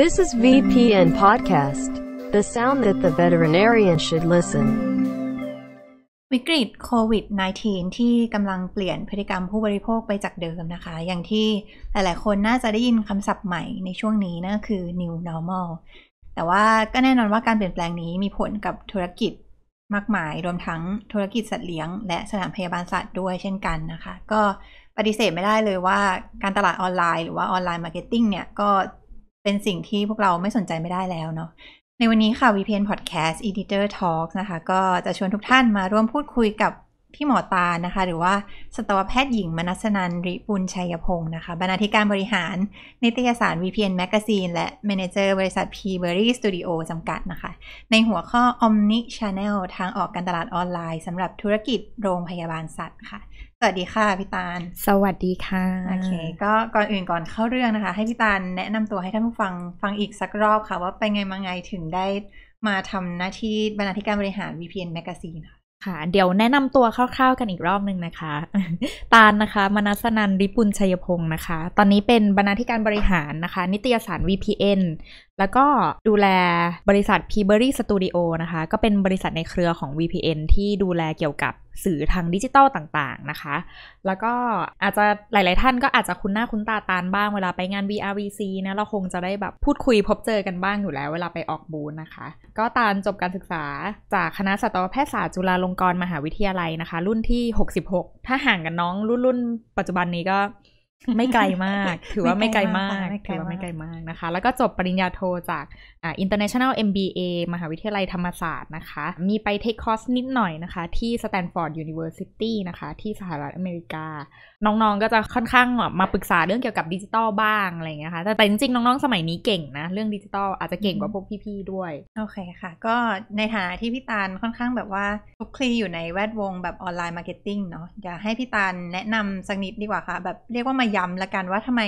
This is VPN Podcast the sound that the veterinarian should listen วิกฤตโควิด -19 ที่กำลังเปลี่ยนพฤติกรรมผู้บริโภคไปจากเดิมนะคะ อย่างที่หลาย ๆ คนน่าจะได้ยินคำศัพท์ใหม่ในช่วงนี้นั่นคือ new normal แต่ว่าก็แน่นอนว่าการเปลี่ยนแปลงนี้มีผลกับธุรกิจมากมาย รวมทั้งธุรกิจสัตว์เลี้ยงและสถานพยาบาลสัตว์ด้วยเช่นกันนะคะ ก็ปฏิเสธไม่ได้เลยว่าการตลาดออนไลน์หรือว่าออนไลน์มาร์เก็ตติ้งเนี่ย ก็เป็นสิ่งที่พวกเราไม่สนใจไม่ได้แล้วเนาะในวันนี้ค่ะ VPN Podcast Editor Talk นะคะก็จะชวนทุกท่านมาร่วมพูดคุยกับพี่หมอตา นะคะหรือว่าสัตวแพทย์หญิงมนัสนันริปุญชัยพงศ์นะคะบรรณาธิการบริหาร นิตยสาร VPN Magazine และ Manager บริษัท p b e r r y Studio จำกัดนะคะ ในหัวข้อ Omni Channel ทางออกการตลาดออนไลน์สำหรับธุรกิจโรงพยาบาลสัตว์ค่ะวัสดีค่ะพี่ตาลสวัสดีค่ะ โอเค ก็ก่อนอื่นก่อนเข้าเรื่องนะคะ ให้พี่ตาลแนะนำตัวให้ท่านผู้ฟังฟังอีกสักรอบค่ะ ว่าไปไง มาไง ถึงได้มาทำหน้าที่บรรณาธิการบริหาร VPN Magazine ค่ะค่ะ เดี๋ยวแนะนำตัวคร่าวๆ กันอีกรอบหนึ่งนะคะ ตาลนะคะมนัสนันริปุลชัยพงศ์นะคะ ตอนนี้เป็นบรรณาธิการบริหารนะคะนิตยสาร VPN แล้วก็ดูแลบริษัท p b e r r y Studio นะคะ ก็เป็นบริษัทในเครือของ VPN ที่ดูแลเกี่ยวกับสื่อทางดิจิตอลต่างๆนะคะ แล้วก็อาจจะหลาย ๆ ท่านก็อาจจะคุ้นหน้าคุ้นตาตานบ้างเวลาไปงาน VRVC นะเราคงจะได้แบบพูดคุยพบเจอกันบ้างอยู่แล้วเวลาไปออกบูธนนะคะ ก็ตาลจบการศึกษาจากคณะสัตวแพทยศาสตร์จุฬาลงกรณ์มหาวิทยาลัยนะคะ รุ่นที่ 66 ถ้าห่างกันน้องรุ่นรุ่นปัจจุบันนี้ก็ไม่ไกลมาก ถือว่าไม่ไกลมาก ถือว่าไม่ไกลมากนะคะ แล้วก็จบปริญญาโทจากอ่า International MBA มหาวิทยาลัยธรรมศาสตร์นะคะ มีไปเทคคอร์สนิดหน่อยนะคะ ที่ Stanford University นะคะ ที่สหรัฐอเมริกาน้องๆ ก็จะค่อนข้างมาปรึกษาเรื่องเกี่ยวกับดิจิตอลบ้างอะไรเงี้ยค่ะ แต่จริงๆ น้องๆ สมัยนี้เก่งนะ เรื่องดิจิตอลอาจจะเก่งกว่าพวกพี่ๆ ด้วย โอเคค่ะ ก็ในฐานะที่พี่ตาลค่อนข้างแบบว่าคลุกคลีอยู่ในแวดวงแบบออนไลน์มาร์เก็ตติ้งเนาะอยากให้พี่ตาลแนะนำสักนิดดีกว่าค่ะแบบเรียกว่ามาย้ำละกันว่าทำไม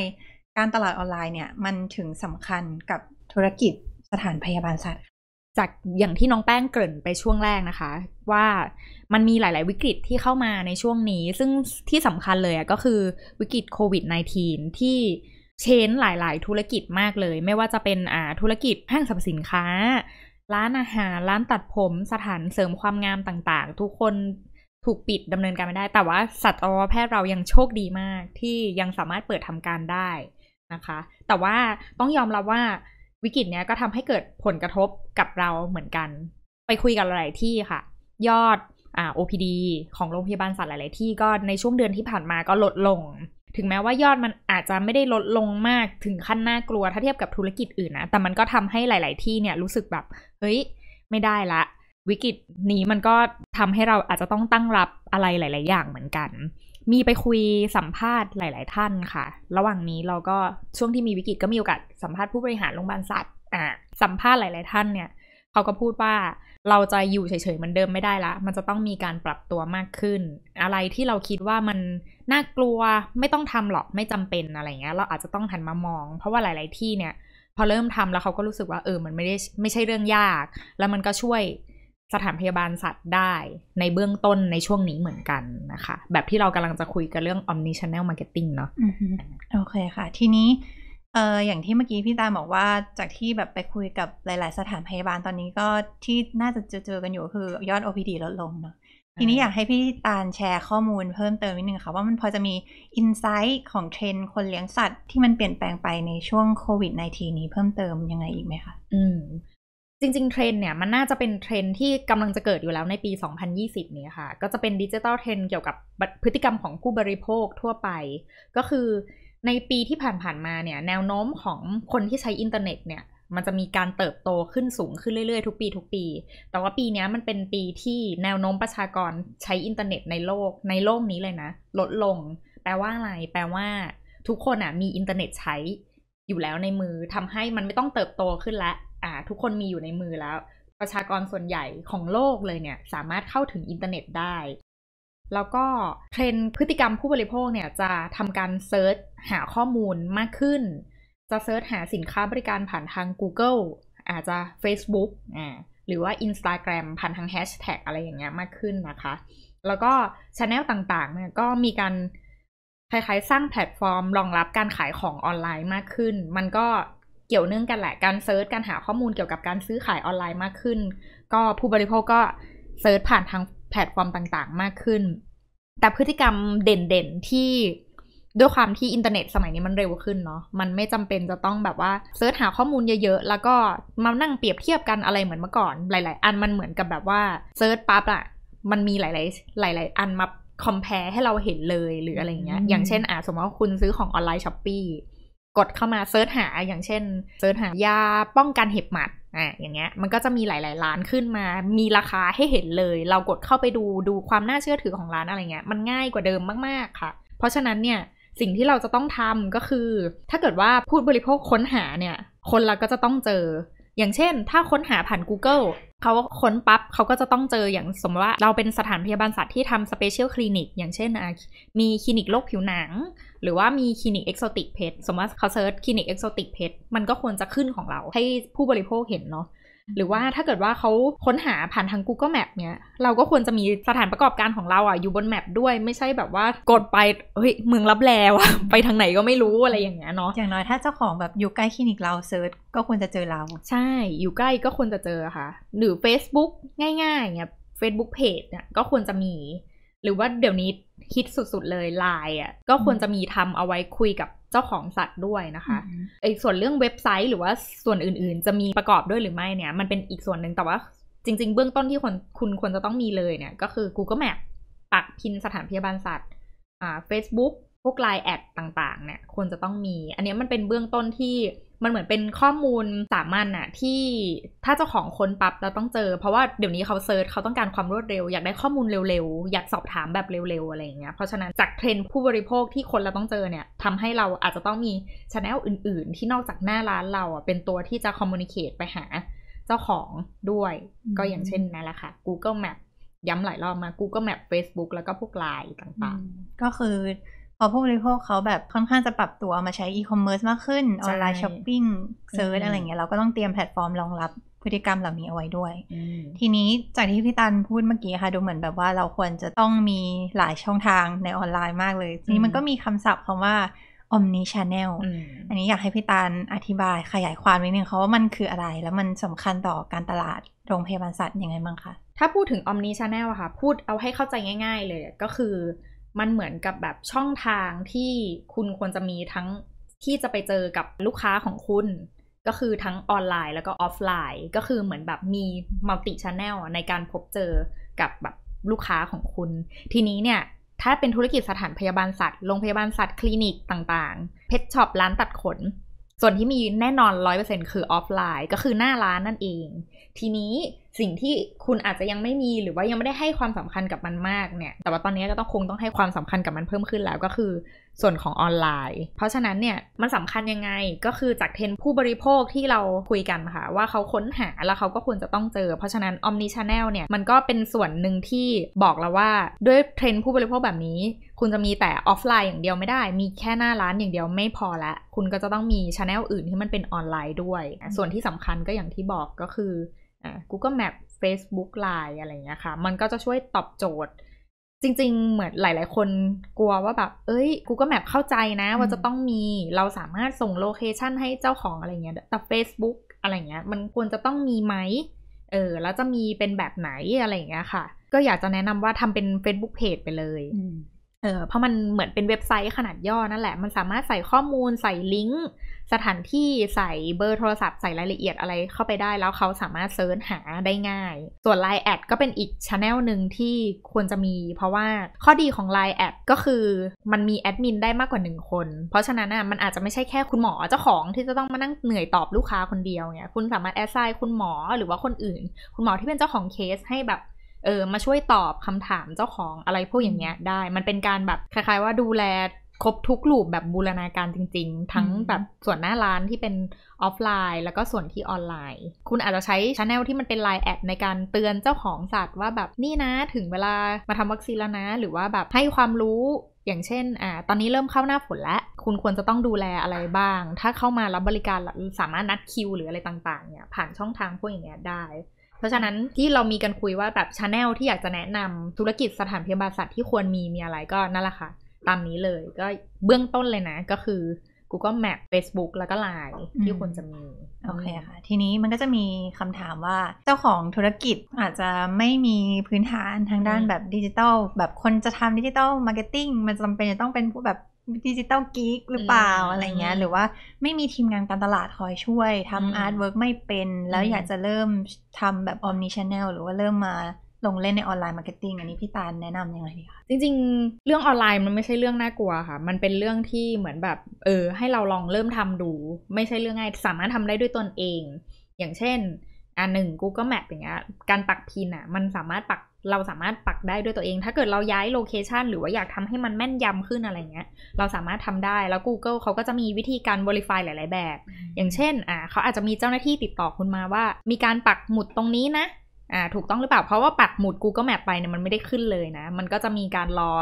การตลาดออนไลน์เนี่ยมันถึงสำคัญกับธุรกิจสถานพยาบาลสัตว์จากอย่างที่น้องแป้งเกริ่นไปช่วงแรกนะคะว่ามันมีหลาย ๆ วิกฤตที่เข้ามาในช่วงนี้ ซึ่งที่สำคัญเลยก็คือวิกฤตโควิด -19 ที่เชนหลาย ๆ ธุรกิจมากเลย ไม่ว่าจะเป็นอ่าธุรกิจห้างสรรพสินค้า ร้านอาหารร้านตัดผม สถานเสริมความงามต่าง ๆ ทุกคนถูกปิดดำเนินการไม่ได้ แต่ว่าสัตวแพทย์เรายังโชคดีมาก ที่ยังสามารถเปิดทำการได้นะคะ แต่ว่าต้องยอมรับว่าวิกฤตเนี้ยก็ทำให้เกิดผลกระทบกับเราเหมือนกัน ไปคุยกับหลายที่ค่ะยอดอ่า OPD ของโรงพยาบาลสัตว์หลาย ๆ ที่ก็ในช่วงเดือนที่ผ่านมาก็ลดลง ถึงแม้ว่ายอดมันอาจจะไม่ได้ลดลงมากถึงขั้นน่ากลัวถ้าเทียบกับธุรกิจอื่นนะแต่มันก็ทำให้หลาย ๆ ที่เนี่ย รู้สึกแบบเฮ้ยไม่ได้ละ วิกฤตนี้มันก็ทำให้เราอาจจะต้องตั้งรับอะไรหลาย ๆ อย่างเหมือนกัน มีไปคุยสัมภาษณ์หลาย ๆ ท่านค่ะ ระหว่างนี้เราก็ช่วงที่มีวิกฤตก็มีโอกาสสัมภาษณ์ผู้บริหารโรงพยาบาลสัตว์อ่าสัมภาษณ์หลาย ๆ ท่านเนี่ยเขาก็พูดว่าเราจะอยู่เฉยๆมันเดิมไม่ได้ละ มันจะต้องมีการปรับตัวมากขึ้น อะไรที่เราคิดว่ามันน่ากลัวไม่ต้องทำหรอกไม่จำเป็นอะไรเงี้ยเราอาจจะต้องหันมามอง เพราะว่าหลายๆ ที่เนี่ย พอเริ่มทำแล้วเขาก็รู้สึกว่าเออมันไม่ได้ไม่ใช่เรื่องยาก แล้วมันก็ช่วยสถานพยาบาลสัตว์ได้ในเบื้องต้นในช่วงนี้เหมือนกันนะคะแบบที่เรากำลังจะคุยกันเรื่อง omnichannel marketing เนาะโอเคค่ะ ทีนี้เอออย่างที่เมื่อกี้พี่ตาบอกว่าจากที่แบบไปคุยกับหลาย ๆ สถานพยาบาลตอนนี้ก็ที่น่าจะเจอๆกันอยู่คือยอด OPD ลดลงเนาะทีนี้อยากให้พี่ตาลแชร์ข้อมูลเพิ่มเติมนิดนึงค่ะว่ามันพอจะมีอินไซต์ของเทรนด์คนเลี้ยงสัตว์ที่มันเปลี่ยนแปลงไปในช่วงโควิด -19 นี้เพิ่มเติมยังไงอีกไหมคะอืม จริง ๆ เทรนเนี่ยมันน่าจะเป็นเทรนที่กำลังจะเกิดอยู่แล้วในปี2020นี้ค่ะ ก็จะเป็นดิจิตอลเทรนเกี่ยวกับพฤติกรรมของผู้บริโภคทั่วไปก็คือในปีที่ผ่านๆมาเนี่ยแนวโน้มของคนที่ใช้อินเทอร์เน็ต เนี่ย มันจะมีการเติบโตขึ้นสูงขึ้นเรื่อยๆ ทุกปีทุกปี แต่ว่าปีนี้มันเป็นปีที่แนวโน้มประชากรใช้อินเทอร์เน็ตในโลก ในโลกนี้เลยนะ ลดลง แปลว่าอะไร แปลว่าทุกคนอ่ะมีอินเทอร์เน็ตใช้อยู่แล้วในมือ ทำให้มันไม่ต้องเติบโตขึ้นละอ่าทุกคนมีอยู่ในมือแล้ว ประชากรส่วนใหญ่ของโลกเลยเนี่ยสามารถเข้าถึงอินเทอร์เน็ตได้แล้วก็เทรนพฤติกรรมผู้บริโภคเนี่ยจะทำการเซิร์ชหาข้อมูลมากขึ้น จะเซิร์ชหาสินค้าบริการผ่านทาง Google อาจจะ Facebook อ่าหรือว่า Instagram ผ่านทางแฮชแท็กอะไรอย่างเงี้ยมากขึ้นนะคะ แล้วก็ช anel ต่างๆเนี่ยก็มีการคล้ายๆสร้างแพลตฟอร์มรองรับการขายของออนไลน์มากขึ้น มันก็เกี่ยวเนื่องกันแหละการเซิร์ชการหาข้อมูลเกี่ยวกับการซื้อขายออนไลน์มากขึ้นก็ผู้บริโภคก็เซิร์ชผ่านทางแพลตฟอร์มต่างๆ มากขึ้น แต่พฤติกรรมเด่นๆ ที่ด้วยความที่อินเทอร์เน็ตสมัยนี้มันเร็วขึ้นเนาะ มันไม่จำเป็นจะต้องแบบว่าเซิร์ชหาข้อมูลเยอะๆ แล้วก็มานั่งเปรียบเทียบกันอะไรเหมือนเมื่อก่อน หลายๆ อันมันเหมือนกับแบบว่าเซิร์ชปั๊บอะมันมีหลายๆ หลาย ๆ อันมาคอมเพลให้เราเห็นเลยหรืออะไรเงี้ย อย่างเช่นอ่ะสมมติว่าคุณซื้อของออนไลน์ช้อปปีกดเข้ามาเซิร์ชหา อย่างเช่นเซิร์ชหายาป้องกันเห็บหมัดอ่าอย่างเงี้ย มันก็จะมีหลาย ๆ ร้านขึ้นมา มีราคาให้เห็นเลย เรากดเข้าไปดู ดูความน่าเชื่อถือของร้านอะไรเงี้ย มันง่ายกว่าเดิมมาก ๆ ค่ะ เพราะฉะนั้นเนี่ย สิ่งที่เราจะต้องทำก็คือ ถ้าเกิดว่าพูดบริโภคค้นหาเนี่ย คนเราก็จะต้องเจอ อย่างเช่นถ้าค้นหาผ่าน Google เขาค้นปับ๊บ เขาก็จะต้องเจออย่างสมมติว่าเราเป็นสถานพยาบาลสัตว์ที่ทำสเปเชียลคลินิกอย่างเช่น มีคลินิกโรคผิวหนัง หรือว่ามีคลินิกเอกโซติกเพชสมมติเขาเซิร์ชคลินิกเอกโซติกเพชมันก็ควรจะขึ้นของเรา ให้ผู้บริโภคเห็นเนาะหรือว่าถ้าเกิดว่าเขาค้นหาผ่านทาง Google Map เนี่ยเราก็ควรจะมีสถานประกอบการของเราอ่ะ อยู่บนแมปด้วยไม่ใช่แบบว่ากดไปเฮ้ยเมืองรับแลวไปทางไหนก็ไม่รู้อะไรอย่างเงี้ยเนาะอย่างน้อยถ้าเจ้าของแบบอยู่ใกล้คลินิกเราเซิร์ชก็ควรจะเจอเรา ใช่อยู่ใกล้ก็ควรจะเจอค่ะ หรือ Facebook ง่ายๆเงี้ย Facebook Page เนี่ยก็ควรจะมี หรือว่าเดี๋ยวนี้ฮิตสุด ๆเลยไลน์อ่ะก็ควรจะมีทำเอาไว้คุยกับเจ้าของสัตว์ด้วยนะคะไอ้ส่วนเรื่องเว็บไซต์หรือว่าส่วนอื่นๆ จะมีประกอบด้วยหรือไม่เนี่ย มันเป็นอีกส่วนหนึ่งแต่ว่า จริงๆ เบื้องต้นที่คนคุณควรจะต้องมีเลยเนี่ยก็คือ Google Map ปักพินสถานพยาบาลสัตว์ อ่า Facebook พวกไลน์แอดต่างๆเนี่ยควรจะต้องมี อันนี้มันเป็นเบื้องต้นที่มันเหมือนเป็นข้อมูลสามัญอะที่ถ้าเจ้าของคนปับเราต้องเจอ เพราะว่าเดี๋ยวนี้เขาเซิร์ชเขาต้องการความรวดเร็วอยากได้ข้อมูลเร็วๆ อยากสอบถามแบบเร็วๆอะไรอย่างเงี้ยเพราะฉะนั้น จากเทรนด์ผู้บริโภคที่คนเราต้องเจอเนี่ยทำให้เราอาจจะต้องมีชแนลอื่นๆ ที่นอกจากหน้าร้านเราอะเป็นตัวที่จะคอมมูนิเคตไปหาเจ้าของด้วยก็อย่างเช่นนั่นแหละค่ะ Google Map ย้ำหลายรอบมา Google Map Facebook แล้วก็พวกไลน์ต่าง ๆ ก็คือพอผู้บริโภคเขาแบบค่อนข้างจะปรับตัวมาใช้อีคอมเมิร์ซมากขึ้นออนไลน์ช้อปปิ้งเซิร์ชอะไรเงี้ยเราก็ต้องเตรียมแพลตฟอร์มรองรับพฤติกรรมเหล่านี้เอาไว้ด้วย ทีนี้จากที่พี่ตันพูดเมื่อกี้ค่ะ ดูเหมือนแบบว่าเราควรจะต้องมีหลายช่องทางในออนไลน์มากเลยทีนี้มันก็มีคำศัพท์คาว่า omni channel อันนี้อยากให้พี่ตันอธิบายขยายความนิดนึงเขาว่ามันคืออะไร แล้วมันสำคัญต่อการตลาดโรงพยาบาลสัตว์ยังไงบ้างคะถ้าพูดถึง omni channel อะค่ะ พูดเอาให้เข้าใจง่าย ๆ เลยก็คือมันเหมือนกับแบบช่องทางที่คุณควรจะมีทั้งที่จะไปเจอกับลูกค้าของคุณ ก็คือทั้งออนไลน์แล้วก็ ออฟไลน์ ก็คือเหมือนแบบมีมัลติชแนล ในการพบเจอกับแบบลูกค้าของคุณ ทีนี้เนี่ยถ้าเป็นธุรกิจสถานพยาบาลสัตว์โรงพยาบาลสัตว์คลินิกต่างๆเพชช็อปร้านตัดขนส่วนที่มีแน่นอนร้อยเปอร์เซ็นคือออฟไลน์ ก็คือหน้าร้านนั่นเอง ทีนี้สิ่งที่คุณอาจจะยังไม่มีหรือว่ายังไม่ได้ให้ความสำคัญกับมันมากเนี่ยแต่ว่าตอนนี้ก็ต้องคงต้องให้ความสำคัญกับมันเพิ่มขึ้นแล้วก็คือส่วนของออนไลน์ เพราะฉะนั้นเนี่ย มันสำคัญยังไงก็คือจากเทรนผู้บริโภคที่เราคุยกันค่ะว่าเขาค้นหาแล้วเขาก็ควรจะต้องเจอ เพราะฉะนั้นออมนิช a n n e เนี่ย มันก็เป็นส่วนหนึ่งที่บอกเราว่าด้วยเทรนผู้บริโภคแบบนี้ คุณจะมีแต่ออฟไลน์อย่างเดียวไม่ได้ มีแค่หน้าร้านอย่างเดียวไม่พอละ คุณก็จะต้องมีชาแนลอื่นที่มันเป็นออนไลน์ด้วย ส่วนที่สำคัญก็อย่างที่บอกก็คือ Google Map Facebook Line อะไรเงี้ยค่ะมันก็จะช่วยตอบโจทย์จริง ๆ เหมือนหลายๆ คนกลัวว่าแบบ เอ้ย กู ก็แมปเข้าใจนะว่าจะต้องมี เราสามารถส่งโลเคชันให้เจ้าของอะไรเงี้ย แต่ Facebook อะไรเงี้ย มันควรจะต้องมีไหม เออ แล้วจะมีเป็นแบบไหนอะไรเงี้ยค่ะ ก็อยากจะแนะนำว่าทำเป็น Facebook Page ไปเลยเออเพราะมันเหมือนเป็นเว็บไซต์ขนาดย่อนั่นแหละ มันสามารถใส่ข้อมูลใส่ลิงก์สถานที่ใส่เบอร์โทรศัพท์ ใส่รายละเอียดอะไรเข้าไปได้แล้วเขาสามารถเซิร์ชหาได้ง่าย ส่วน Line แอดก็เป็นอีกช n e l หนึ่งที่ควรจะมี เพราะว่าข้อดีของ Line แอดก็คือมันมีแอดมินได้มากกว่า 1 คน เพราะฉะนั้นอ่ะมันอาจจะไม่ใช่แค่คุณหมอเจ้าของ ที่จะต้องมานั่งเหนื่อยตอบลูกค้าคนเดียวเนี่ยคุณสามารถแอดไซน์คุณหมอหรือว่าคนอื่นคุณหมอที่เป็นเจ้าของเคสให้แบบเออมาช่วยตอบคำถามเจ้าของอะไรพวกอย่างเงี้ยได้มันเป็นการแบบคล้ายๆว่าดูแลครบทุกลูปแบบบูรณาการจริงๆ ทั้งแบบส่วนหน้าร้านที่เป็นออฟไลน์ แล้วก็ส่วนที่ออนไลน์ คุณอาจจะใช้ช anel ที่มันเป็นไลน์แอดในการเตือนเจ้าของสัตว์ ว่าแบบนี่นะถึงเวลามาทำวัคซีนแล้วนะ หรือว่าแบบให้ความรู้อย่างเช่นอ่าตอนนี้เริ่มเข้าหน้าฝนแล้วคุณควรจะต้องดูแลอะไรบ้างถ้าเข้ามารับบริการสามารถนัดคิวหรืออะไรต่างๆเนี่ยผ่านช่องทางพวกอย่างเงี้ยได้เพราะฉะนั้นที่เรามีกันคุยว่าแบบชาแนลที่อยากจะแนะนำธุรกิจสถานพยาบาลสัตว์ที่ควรมี มีอะไรก็นั่นแหละค่ะ ตามนี้เลยก็เบื้องต้นเลยนะก็คือ Google Map Facebook แล้วก็ Line ที่ควรจะมี โอเคค่ะ ทีนี้มันก็จะมีคำถามว่าเจ้าของธุรกิจอาจจะไม่มีพื้นฐานทางด้านแบบดิจิตอลแบบคนจะทำดิจิตอลมาร์เก็ตติ้งมันจำเป็นจะต้องเป็นผู้แบบดิจิตอลกิ๊กหรือเปล่าอะไรเงี้ยหรือว่าไม่มีทีมงานการตลาดคอยช่วยทำอาร์ตเวิร์กไม่เป็น แล้วอยากจะเริ่มทำแบบออมนิชแนลหรือว่าเริ่มมาลงเล่นในออนไลน์มาร์เก็ตติ้งอันนี้พี่ตาลแนะนำยังไงดีคะจริงๆ เรื่องออนไลน์มันไม่ใช่เรื่องน่ากลัวค่ะ มันเป็นเรื่องที่เหมือนแบบ เออ ให้เราลองเริ่มทำดูไม่ใช่เรื่องง่ายสามารถทำได้ด้วยตนเอง อย่างเช่นอันหนึ่ง Google Map อย่างเงี้ยการปักพินอ่ะมันสามารถปักเราสามารถปักได้ด้วยตัวเอง ถ้าเกิดเราย้ายโลเคชันหรือว่าอยากทำให้มันแม่นยำขึ้นอะไรเงี้ย เราสามารถทำได้ แล้ว Google เขาก็จะมีวิธีการบริไฟหลาย ๆ แบบ อย่างเช่น อ่าเขาอาจจะมีเจ้าหน้าที่ติดต่อคุณมาว่า มีการปักหมุดตรงนี้นะ อ่า ถูกต้องหรือเปล่า เพราะว่าปักหมุด Google Map ไปเนี่ยมันไม่ได้ขึ้นเลยนะ มันก็จะมีการรอ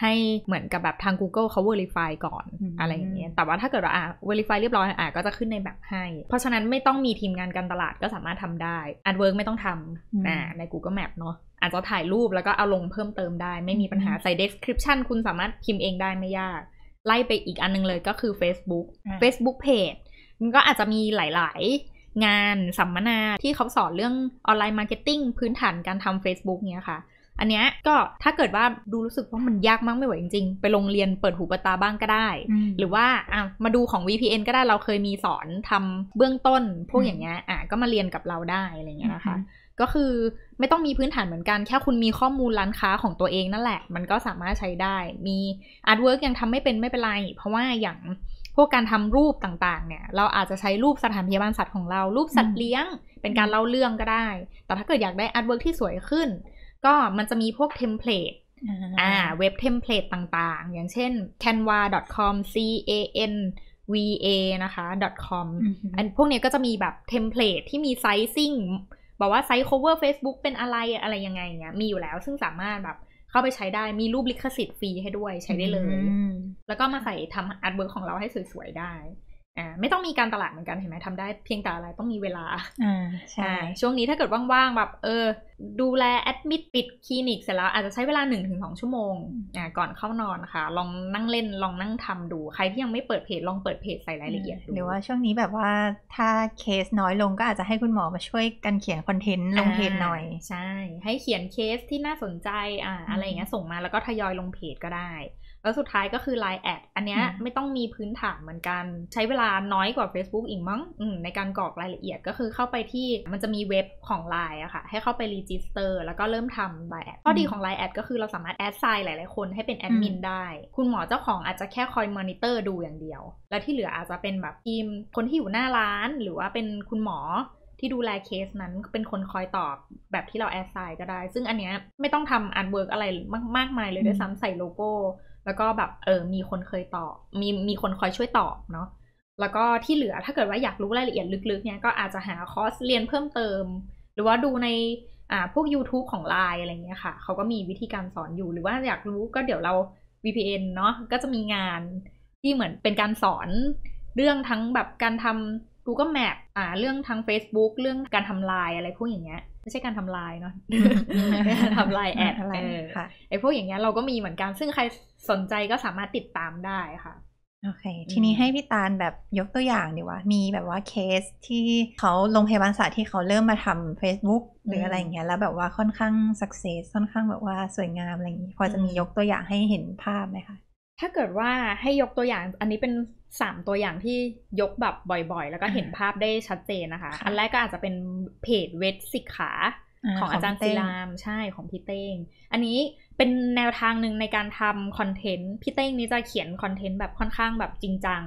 ให้เหมือนกับแบบทาง Google เขา Verify ก่อนอะไรอย่างเงี้ย แต่ว่าถ้าเกิดว่าอ่า Verify เรียบร้อยอ่าก็จะขึ้นในแบบให้ เพราะฉะนั้นไม่ต้องมีทีมงานการตลาดก็สามารถทำได้ AdWords ไม่ต้องทำอ่าใน Google Map เนาะอาจจะถ่ายรูปแล้วก็เอาลงเพิ่มเติมได้ไม่มีปัญหาใส่ description คุณสามารถพิมพ์เองได้ไม่ยาก ไล่ไปอีกอันนึงเลยก็คือ Facebook Facebook Page มันก็อาจจะมีหลายๆ งานสัมมนาที่เขาสอนเรื่องออนไลน์มาร์เก็ตติ้งพื้นฐานการทำ Facebook เนี่ยค่ะ อันเนี้ยก็ถ้าเกิดว่าดูรู้สึกว่ามันยากมากไม่ไหวจริง ๆ ไปโรงเรียนเปิดหูปตาบ้างก็ได้ หรือว่าอ่ะมาดูของ VPN ก็ได้เราเคยมีสอนทำเบื้องต้น พวกอย่างเงี้ยอ่ะก็มาเรียนกับเราได้อะไรเงี้ยนะคะก็คือไม่ต้องมีพื้นฐานเหมือนกัน แค่คุณมีข้อมูลร้านค้าของตัวเองนั่นแหละ มันก็สามารถใช้ได้ มีอาร์ตเวิร์กยังทำไม่เป็นไม่เป็นไร เพราะว่าอย่างพวกการทำรูปต่างๆเนี่ยเราอาจจะใช้รูปสถานพยาบาลสัตว์ของเรารูปสัตว์เลี้ยงเป็นการเล่าเรื่องก็ได้ แต่ถ้าเกิดอยากได้อาร์ตเวิร์กที่สวยขึ้น ก็มันจะมีพวกเทมเพลตอ่าเว็บเทมเพลตต่างๆ อย่างเช่น canva.com c a n va นะคะ .com อันพวกนี้ก็จะมีแบบเทมเพลตที่มีไซซิ่งบอกว่าไซต์ cover Facebook เป็นอะไรอะไรยังไงเนี้ย มีอยู่แล้วซึ่งสามารถแบบเข้าไปใช้ได้มีรูปลิขสิทธิ์ฟรีให้ด้วยใช้ได้เลย แล้วก็มาใส่ทำอาร์ตเวิร์ของเราให้สวยๆได้ไม่ต้องมีการตลาดเหมือนกันเห็นไหมทำได้เพียงแต่อะไรต้องมีเวลาใช่ ช่วงนี้ถ้าเกิดว่างๆแบบเออดูแลแอดมิดปิดคลินิกเสร็จแล้ว อาจจะใช้เวลา 1-2 ชั่วโมงอ่าก่อนเข้านอนนะคะ ลองนั่งเล่นลองนั่งทำดูใครที่ยังไม่เปิดเพจ ลองเปิดเพจใส่รายละเอียดดู หรือว่าช่วงนี้แบบว่าถ้าเคสน้อยลงก็อาจจะให้คุณหมอมาช่วยกันเขียนคอนเทนต์ลงเพจหน่อยใช่ให้เขียนเคสที่น่าสนใจอ่าอะไรอย่างเงี้ยส่งมาแล้วก็ทยอยลงเพจก็ได้แล้วสุดท้ายก็คือ Line แอดอันเนี้ยไม่ต้องมีพื้นฐานเหมือนกัน ใช้เวลาน้อยกว่า Facebook อีกมั้งในการกรอกรายละเอียด ก็คือเข้าไปที่มันจะมีเว็บของ Line อะค่ะ ให้เข้าไปรีจิสเตอร์แล้วก็เริ่มทำ Line แอดข้อดีของ Line แอดก็คือเราสามารถแอดไซน์หลายๆคนให้เป็นแอดมินได้ คุณหมอเจ้าของอาจจะแค่คอยมอนิเตอร์ดูอย่างเดียว แล้วที่เหลืออาจจะเป็นแบบทีมคนที่อยู่หน้าร้าน หรือว่าเป็นคุณหมอที่ดูแลเคสนั้นเป็นคนคอยตอบแบบที่เราแอดไซน์ก็ได้ ซึ่งอันเนี้ยไม่ต้องทำอันเวิร์กอะไรมากมากมายเลยด้วยซ้ำใส่โลโก้แล้วก็แบบเออ มีคนเคยตอบ มีมีคนคอยช่วยตอบเนาะ แล้วก็ที่เหลือถ้าเกิดว่าอยากรู้รายละเอียดลึกๆเนี่ยก็อาจจะหาคอร์สเรียนเพิ่มเติม หรือว่าดูในอ่าพวก YouTube ของ l ลน์อะไรเงี้ยค่ะ เขาก็มีวิธีการสอนอยู่ หรือว่าอยากรู้ก็เดี๋ยวเรา VPN เนาะ ก็จะมีงานที่เหมือนเป็นการสอน เรื่องทั้งแบบการทำ Google Map อ่าเรื่องทั้ง Facebook เรื่องการทำลายอะไรพวกอย่างเงี้ยไม่ใช่การทำลายเนาะทำลายแอดอะไรไอพวกอย่างเงี้ยเราก็มีเหมือนกันซึ่งใครสนใจก็สามารถติดตามได้ค่ะโอเค ทีนี้ให้พี่ตาลแบบยกตัวอย่างดีว่ามีแบบว่าเคสที่เขาลงงพยาบาลสัตร์ที่เขาเริ่มมาทำ Facebook หรืออะไรอย่างเงี้ยแล้วแบบว่าค่อนข้างสักเซสค่อนข้างแบบว่า สวยงามอะไรอย่างงี้ พอจะมียกตัวอย่างให้เห็นภาพไหมคะถ้าเกิดว่าให้ยกตัวอย่าง อันนี้เป็นสามตัวอย่างที่ยกแบบบ่อยๆ แล้วก็เห็นภาพได้ชัดเจนนะคะ อันแรกก็อาจจะเป็นเพจเวทสิกขา ของอาจารย์ศิลาม ใช่ของพี่เต้ง อันนี้เป็นแนวทางหนึ่งในการทำคอนเทนต์ พี่เต้งนี้จะเขียนคอนเทนต์แบบค่อนข้างแบบจริงจัง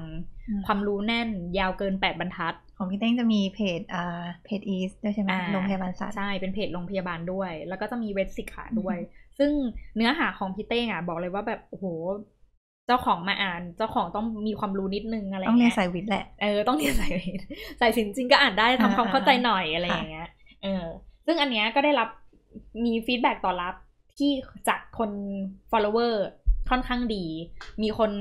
ความรู้แน่นยาวเกินแปดบรรทัด ของพี่เต้งจะมีเพจ อ่า เพจอีสด้วยใช่ไหมโรงพยาบาลสตร์ใช่ เป็นเพจโรงพยาบาลด้วย แล้วก็จะมีเว็บสิกขาด้วย ซึ่งเนื้อหาของพี่เต้งอ่ะ บอกเลยว่าแบบ โอ้โหเจ้าของมาอ่านเจ้าของต้องมีความรู้นิดนึงอะไรเงี้ยต้องเรียนสายวิทย์แหละ เออ ต้องเรียนสายวิทย์สายสินจริงก็อ่านได้ทำความเข้าใจหน่อยอะไรอย่างเงี้ย เออ ซึ่งอันเนี้ยก็ได้รับมีฟีดแบ็กตอบรับ ที่จากคน follower ค่อนข้างดี มีคน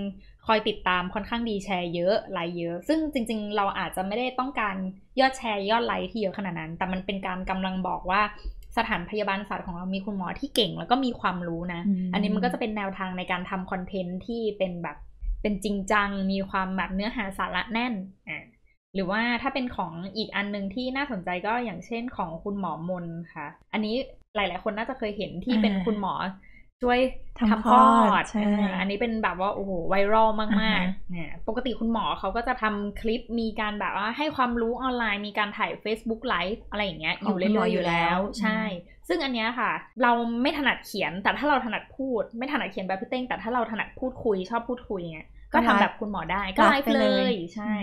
คอยติดตามค่อนข้างดีแชร์เยอะไลค์เยอะ ซึ่งจริง ๆ เราอาจจะไม่ได้ต้องการยอดแชร์ยอดไลค์ที่เยอะขนาดนั้น แต่มันเป็นการกำลังบอกว่าสถานพยาบาลสัตว์ของเรามีคุณหมอที่เก่งแล้วก็มีความรู้นะ อันนี้มันก็จะเป็นแนวทางในการทำคอนเทนต์ที่เป็นแบบเป็นจริงจัง มีความแบบเนื้อหาสาระแน่น หรือว่าถ้าเป็นของอีกอันหนึ่งที่น่าสนใจก็อย่างเช่นของคุณหมอมนค่ะ อันนี้หลาย ๆ คนน่าจะเคยเห็นที่เป็นคุณหมอช่วยทำคลอดอันนี้เป็นแบบว่าโอ้โหไวรัลมากๆเนี่ยปกติคุณหมอเขาก็จะทำคลิปมีการแบบว่าให้ความรู้ออนไลน์มีการถ่าย Facebook ไลฟ์อะไรอย่างเงี้ยอยู่เรื่อยๆอยู่แล้วใช่ ซึ่งอันเนี้ยค่ะ เราไม่ถนัดเขียนแต่ถ้าเราถนัดพูด ไม่ถนัดเขียนแบบพี่เต้งแต่ถ้าเราถนัดพูดคุยชอบพูดคุยเงี้ยก็ทำแบบคุณหมอได้ก็ไลฟ์เลยใช่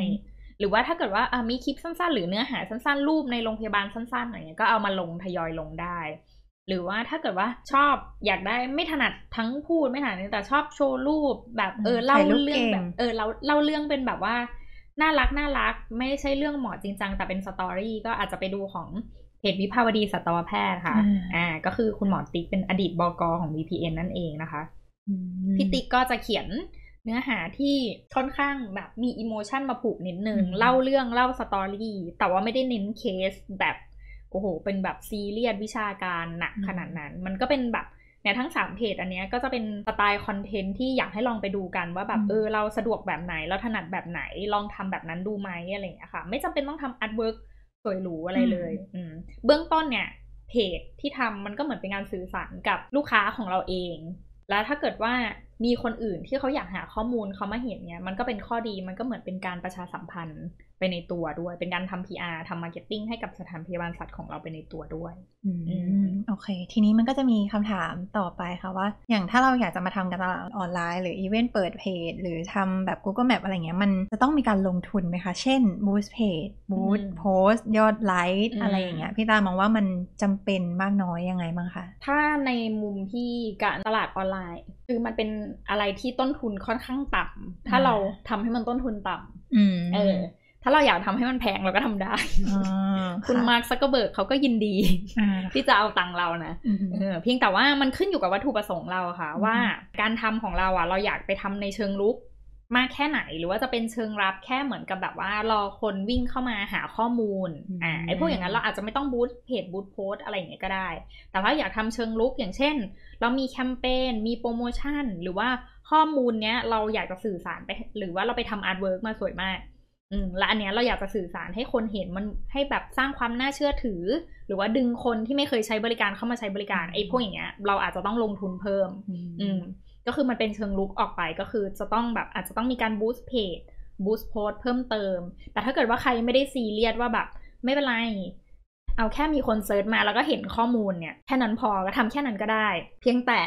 หรือว่าถ้าเกิดว่ามีคลิปสั้นๆ หรือเนื้อหาสั้นๆ รูปในโรงพยาบาลสั้น ๆอะไรเงี้ยก็เอามาลงทยอยลงได้หรือว่าถ้าเกิดว่าชอบอยากได้ไม่ถนัดทั้งพูดไม่ถนัดแต่ชอบโชว์รูป แบบเออเล่าเรื่องแบบเออเราเล่าเรื่องเป็นแบบว่า น่ารักน่ารักไม่ใช่เรื่องหมอจริงจังแต่เป็นสตอรี่ก็อาจจะไปดูของเพจวิภาวดีสัตวแพทย์ค่ะอ่าก็คือคุณหมอติ๊กเป็นอดีตบอกอของ VPN นั่นเองนะคะ พี่ติ๊กก็จะเขียนเนื้อหาที่ค่อนข้างแบบมีอิโมชันมาผูกนิดนึงเล่าเรื่องเล่าสตอรี่แต่ว่าไม่ได้เน้นเคสแบบโอ้โห เป็นแบบซีเรียสวิชาการหนักขนาดนั้น มันก็เป็นแบบเนี่ยทั้งสามเพจอันนี้ก็จะเป็นสไตล์คอนเทนต์ที่อยากให้ลองไปดูกันว่าแบบเออเราสะดวกแบบไหนเราถนัดแบบไหนลองทำแบบนั้นดูไหมอะไรอย่างเงี้ยค่ะ ไม่จำเป็นต้องทำอาดเวิร์กสวยหรูอะไรเลยอืเบื้องต้นเนี่ยเพจที่ทำมันก็เหมือนเป็นงานสื่อสารกับลูกค้าของเราเอง แล้วถ้าเกิดว่ามีคนอื่นที่เขาอยากหาข้อมูลเขามาเห็นเนี่ยมันก็เป็นข้อดีมันก็เหมือนเป็นการประชาสัมพันธ์ไปในตัวด้วย เป็นการทำ PR ทำมาร์เก็ตติ้งให้กับสถานพยาบาลสัตว์ของเราไปในตัวด้วยโอเค ทีนี้มันก็จะมีคำถามต่อไปค่ะว่า อย่างถ้าเราอยากจะมาทำการตลาดออนไลน์ หรืออีเวนต์เปิดเพจ หรือทำแบบ Google Map อะไรเงี้ย มันจะต้องมีการลงทุนไหมคะ เช่น Boost Page Boost Post ยอดไลค์อะไรอย่างเงี้ยพี่ตามองว่ามันจำเป็นมากน้อยยังไงบ้างคะถ้าในมุมที่การตลาดออนไลน์ คือมันเป็นอะไรที่ต้นทุนค่อนข้างต่ำถ้าเราทำให้มันต้นทุนต่ำเออถ้าเราอยากทำให้มันแพงเราก็ทำได้ คุณมาร์คซักเกอร์เบิร์กเขาก็ยินดีที่จะเอาตังค์เรานะเพียงแต่ว่ามันขึ้นอยู่กับวัตถุประสงค์เราค่ะ ว่าการทำของเราอ่ะเราอยากไปทำในเชิงลุกมากแค่ไหน หรือว่าจะเป็นเชิงรับแค่เหมือนกับแบบว่ารอคนวิ่งเข้ามาหาข้อมูล อ่าไอ้พวกอย่างนั้นเราอาจจะไม่ต้องบูตเพจบูตโพสอะไรอย่างเงี้ยก็ได้ แต่ถ้าอยากทำเชิงลุกอย่างเช่น เรามีแคมเปญมีโปรโมชั่นหรือว่าข้อมูลเนี้ยเราอยากจะสื่อสารไป หรือว่าเราไปทำอาร์ตเวิร์กมาสวยมากอืมและอันเนี้ยเราอยากจะสื่อสารให้คนเห็นมันให้แบบสร้างความน่าเชื่อถือ หรือว่าดึงคนที่ไม่เคยใช้บริการเข้ามาใช้บริการไอ้พวกอย่างเงี้ยเราอาจจะต้องลงทุนเพิ่ม อืมก็คือมันเป็นเชิงลุกออกไปก็คือจะต้องแบบอาจจะต้องมีการบูสต์เพจบูสต์โพสเพิ่มเติม แต่ถ้าเกิดว่าใครไม่ได้ซีเรียสว่าแบบไม่เป็นไรเอาแค่มีคนเซิร์ชมาแล้วก็เห็นข้อมูลเนี่ย แค่นั้นพอก็ทำแค่นั้นก็ได้ เพียงแต่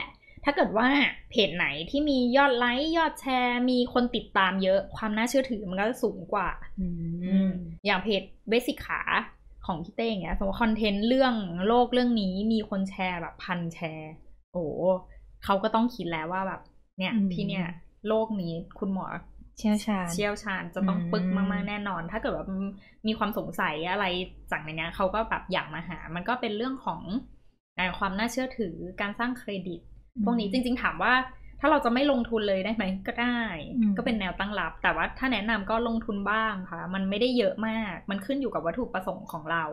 ถ้าเกิดว่าเพจไหนที่มียอดไลค์ ยอดแชร์ มีคนติดตามเยอะความน่าเชื่อถือมันก็สูงกว่าอย่างเพจเบสิกขาของพี่เต้งเนี้ยสมมติคอนเทนต์เรื่องโลกเรื่องนี้มีคนแชร์แบบพันแชร์ โอ้ เขาก็ต้องคิดแล้วว่าแบบเนี่ยที่เนี่ย โลกนี้คุณหมอเชี่ยวชาญเชี่ยวชาญจะต้องปึกมากๆแน่นอน ถ้าเกิดแบบมีความสงสัยอะไรจากในนี้เขาก็แบบอยากมาหา มันก็เป็นเรื่องของความน่าเชื่อถือการสร้างเครดิตพวกนี้จริงๆ ถามว่าถ้าเราจะไม่ลงทุนเลยได้ไหมก็ได้ ก็เป็นแนวตั้งรับ แต่ว่าถ้าแนะนำก็ลงทุนบ้างค่ะ มันไม่ได้เยอะมาก มันขึ้นอยู่กับวัตถุประสงค์ของเรา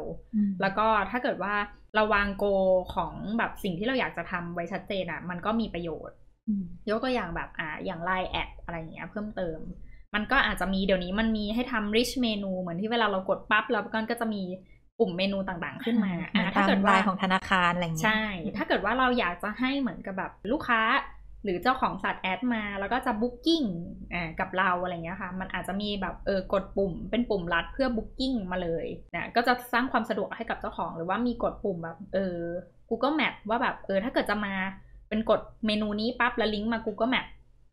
แล้วก็ถ้าเกิดว่าเราวางโกของแบบสิ่งที่เราอยากจะทำไว้ชัดเจนอะ่ะ มันก็มีประโยชน์ ยกตัวอย่างแบบอ่าอย่างไลน์แอดอะไรเงี้ยเพิ่มเติม มันก็อาจจะมีเดี๋ยวนี้มันมีให้ทำริชเมนูเหมือนที่เวลาเรากดปั๊บแล้วก็จะมีลุ่มเมนูต่างๆขึ้นมาถ้าเกิดว่าของธนาคารอะไรเงี้ยใช่ ถ้าเกิดว่าเราอยากจะให้เหมือนกับแบบลูกค้าหรือเจ้าของสัตว์แอดมาแล้วก็จะบุ๊กิ้งกับเราอะไรเงี้ยค่ะ มันอาจจะมีแบบเออกดปุ่มเป็นปุ่มรัดเพื่อบุ๊กิ้งมาเลยนะ ก็จะสร้างความสะดวกให้กับเจ้าของหรือว่ามีกดปุ่มแบบเออ Google Map ว่าแบบเออถ้าเกิดจะมาเป็นกดเมนูนี้ปั๊บแล้วลิงก์มา Google Map